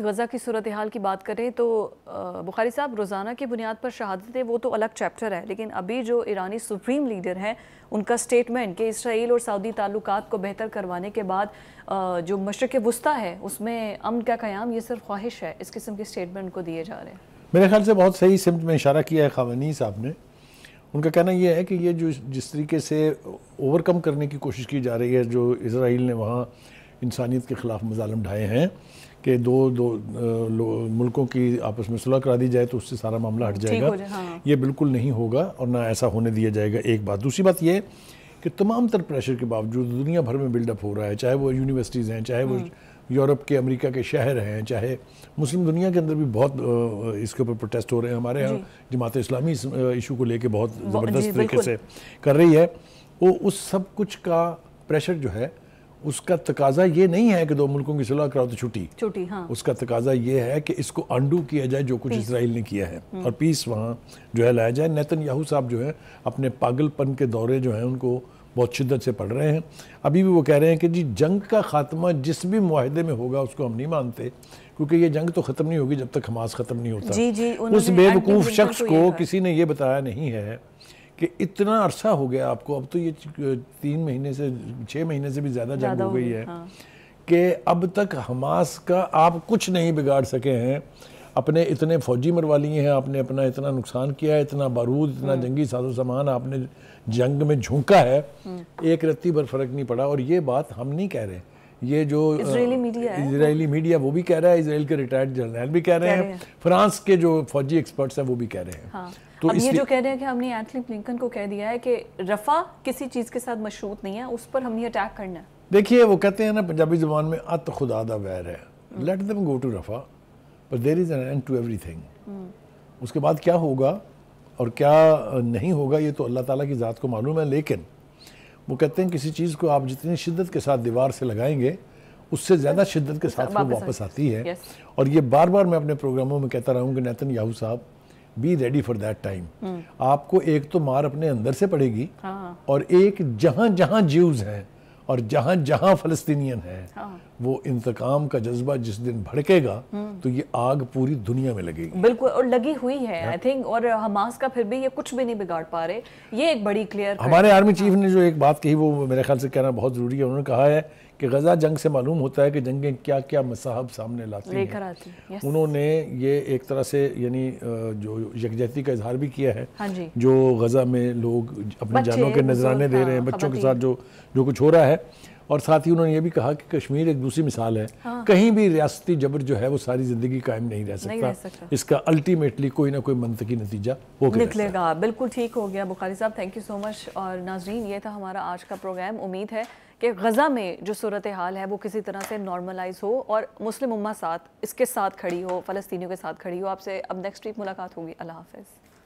गज़ा की सूरत हाल की बात करें तो बुखारी साहब रोज़ाना की बुनियाद पर शहादतें वो तो अलग चैप्टर है लेकिन अभी जो ईरानी सुप्रीम लीडर हैं उनका स्टेटमेंट कि इसराइल और सऊदी ताल्लुक को बेहतर करवाने के बाद जो मशरक़ वस्ती है उसमें अमन का क़्याम ये सिर्फ ख्वाहिश है इस किस्म के स्टेटमेंट को दिए जा रहे हैं मेरे ख्याल से बहुत सही सिमट में इशारा किया है खावनी साहब ने उनका कहना यह है कि ये जो जिस तरीके से ओवरकम करने की कोशिश की जा रही है जो इसराइल ने वहाँ इंसानियत के ख़िलाफ़ मजालम ढाए हैं कि दो दो मुल्कों की आपस में सुलह करा दी जाए तो उससे सारा मामला हट जाएगा जाए, हाँ। ये बिल्कुल नहीं होगा और ना ऐसा होने दिया जाएगा एक बात दूसरी बात यह कि तमाम तर प्रेशर के बावजूद दुनिया भर में बिल्डअप हो रहा है चाहे वो यूनिवर्सिटीज़ हैं चाहे वो यूरोप हम्म। के अमेरिका के शहर हैं चाहे मुस्लिम दुनिया के अंदर भी बहुत इसके ऊपर प्रोटेस्ट हो रहे हैं हमारे यहाँ जमात इस्लामी इस इशू को लेके बहुत ज़बरदस्त तरीके से कर रही है वो उस सब कुछ का प्रेशर जो है उसका तकाजा ये नहीं है कि दो मुल्कों की सुलह कराओ तो छुट्टी छुट्टी हाँ। उसका तकाजा ये है कि इसको अंडू किया जाए जो कुछ इसराइल ने किया है हम्म। और पीस वहाँ जो है लाया जाए नैतन याहू साहब जो है अपने पागलपन के दौरे जो हैं उनको बहुत शिद्दत से पढ़ रहे हैं अभी भी वो कह रहे हैं कि जी जंग का खात्मा जिस भी माहदे में होगा उसको हम नहीं मानते क्योंकि ये जंग तो ख़त्म नहीं होगी जब तक हमास ख़त्म नहीं होता जी जी उस बेवकूफ़ शख्स तो को किसी ने ये बताया नहीं है कि इतना अरसा हो गया आपको अब तो ये तीन महीने से छः महीने से भी ज़्यादा जंग हो गई है हाँ। कि अब तक हमास का आप कुछ नहीं बिगाड़ सके हैं अपने इतने फौजी मरवा लिए हैं आपने अपना इतना नुकसान किया है इतना बारूद इतना हम्म। जंगी साजो सामान आपने जंग में झोंका है हम्म। एक रत्ती पर फर्क नहीं पड़ा और ये बात हम नहीं कह रहे ये जो इजरायली मीडिया इजरायली मीडिया वो भी कह रहा है इसराइल के रिटायर्ड जनरल भी कह रहे हैं फ्रांस के जो फौजी एक्सपर्ट्स हैं वो भी कह रहे हैं हाँ। तो अब ये जो कह रहे हैं कि हमने एंथनी ब्लिंकन को कह दिया है कि रफा किसी चीज़ के साथ मशरूत नहीं है उस पर हमने अटैक करना है देखिए वो कहते हैं ना पंजाबी जबान में अत खुदा वैर है let them go to Rafah but there is an end to every उसके बाद क्या होगा और क्या नहीं होगा ये तो अल्लाह ताला की ज़ात को मालूम है लेकिन वो कहते हैं किसी चीज़ को आप जितनी शिद्दत के साथ दीवार से लगाएंगे उससे ज़्यादा शिद्दत के साथ वो वापस आती है और ये बार बार मैं अपने प्रोग्रामों में कहता रहूँगी कि नैतन याहू साहब be ready for that time आपको एक तो मार अपने अंदर से पड़ेगी हाँ। और एक जहाँ जहाँ जीव्स हैं और जहां जहां फलस्तीनियन है हाँ। वो इंतकाम का जज्बा जिस दिन भड़केगा हम्म। तो ये आग पूरी दुनिया में लगेगी बिल्कुल और लगी हुई है आई हाँ। थिंक और हमास का फिर भी ये कुछ भी नहीं बिगाड़ पा रहे ये एक बड़ी क्लियर हमारे आर्मी चीफ हाँ। ने जो एक बात कही वो मेरे ख्याल से कहना बहुत ज़रूरी है उन्होंने कहा है कि गज़ा जंग से मालूम होता है कि जंगें क्या क्या मसाहब सामने लाती हैं उन्होंने ये एक तरह से यानी जो यकजहती का इजहार भी किया है हाँ जी। जो गज़ा में लोग अपनी जानों के नजराने दे रहे हैं हाँ, बच्चों के साथ जो जो कुछ हो रहा है और साथ ही उन्होंने ये भी कहा कि कश्मीर एक दूसरी मिसाल है हाँ। कहीं भी रियासती जबर जो है वो सारी ज़िंदगी कायम नहीं रह सकता, नहीं रह सकता। इसका अल्टीमेटली कोई ना कोई मनतकी नतीजा हो निकलेगा बिल्कुल ठीक हो गया बुखारी साहब थैंक यू सो मच और नाजरीन ये था हमारा आज का प्रोग्राम उम्मीद है कि गज़ा में जो सूरत हाल है वो किसी तरह से नॉर्मलाइज हो और मुस्लिम उम्मा साथ इसके साथ खड़ी हो फ़लस्तियों के साथ खड़ी हो आपसे अब नेक्स्ट वीक मुलाकात होगी अल्लाह हाफ़